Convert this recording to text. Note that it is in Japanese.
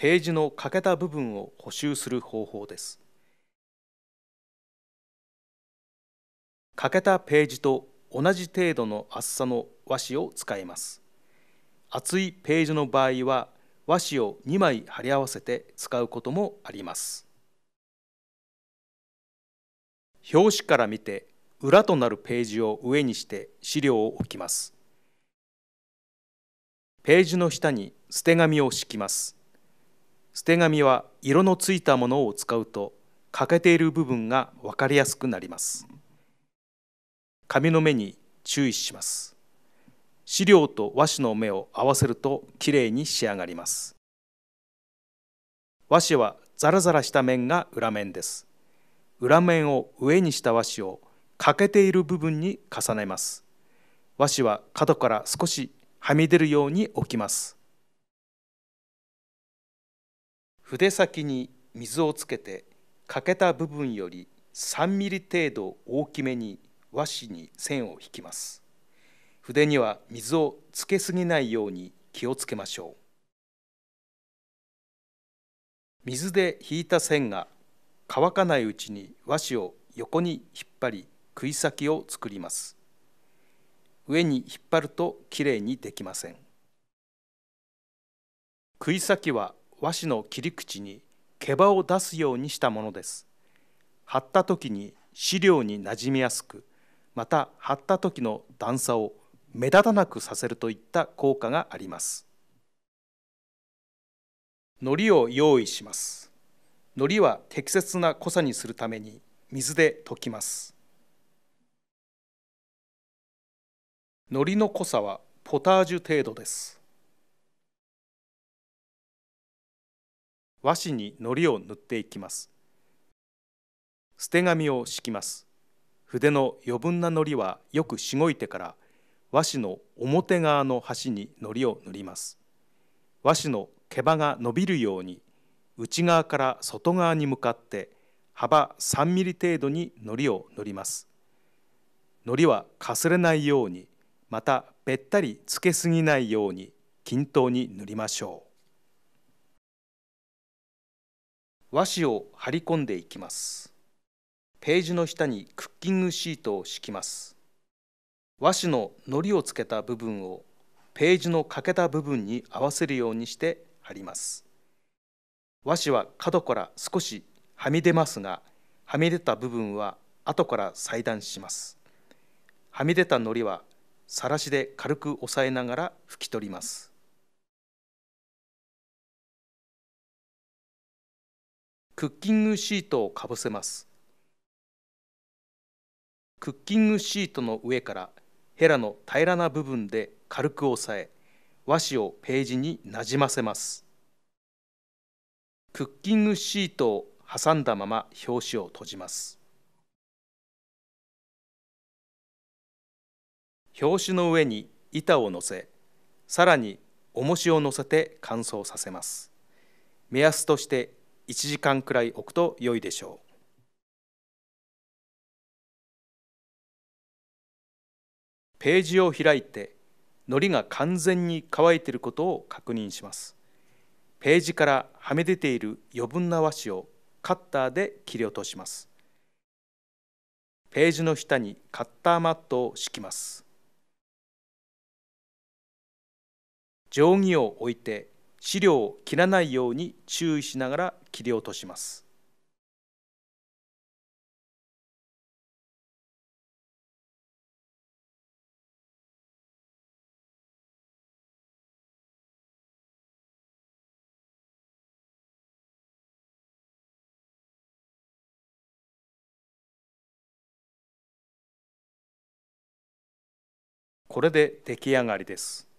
ページの欠けた部分を補修する方法です欠けたページと同じ程度の厚さの和紙を使います厚いページの場合は和紙を2枚貼り合わせて使うこともあります表紙から見て裏となるページを上にして資料を置きますページの下に捨て紙を敷きます捨て紙は色のついたものを使うと欠けている部分が分かりやすくなります紙の目に注意します資料と和紙の目を合わせるときれいに仕上がります和紙はザラザラした面が裏面です裏面を上にした和紙を欠けている部分に重ねます和紙は角から少しはみ出るように置きます筆先に水をつけて欠けた部分より3ミリ程度大きめに和紙に線を引きます筆には水をつけすぎないように気をつけましょう水で引いた線が乾かないうちに和紙を横に引っ張り杭先を作ります上に引っ張るときれいにできません杭先は和紙の切り口に毛羽を出すようにしたものです貼った時に資料に馴染みやすくまた貼った時の段差を目立たなくさせるといった効果があります糊を用意します糊は適切な濃さにするために水で溶きます糊の濃さはポタージュ程度です和紙に糊を塗っていきます捨て紙を敷きます筆の余分な糊はよくしごいてから和紙の表側の端に糊を塗ります和紙の毛羽が伸びるように内側から外側に向かって幅3ミリ程度に糊を塗ります糊はかすれないようにまたべったりつけすぎないように均等に塗りましょう和紙を貼り込んでいきますページの下にクッキングシートを敷きます和紙の糊をつけた部分をページの欠けた部分に合わせるようにして貼ります和紙は角から少しはみ出ますがはみ出た部分は後から裁断しますはみ出た糊はさらしで軽く押さえながら拭き取りますクッキングシートをかぶせますクッキングシートの上からヘラの平らな部分で軽く押さえ和紙をページになじませますクッキングシートを挟んだまま表紙を閉じます表紙の上に板を乗せさらに重しを乗せて乾燥させます目安として1時間くらい置くと良いでしょう。ページを開いて糊が完全に乾いていることを確認しますページからはみ出ている余分な和紙をカッターで切り落としますページの下にカッターマットを敷きます定規を置いて資料を切らないように注意しながら切り落とします。これで出来上がりです。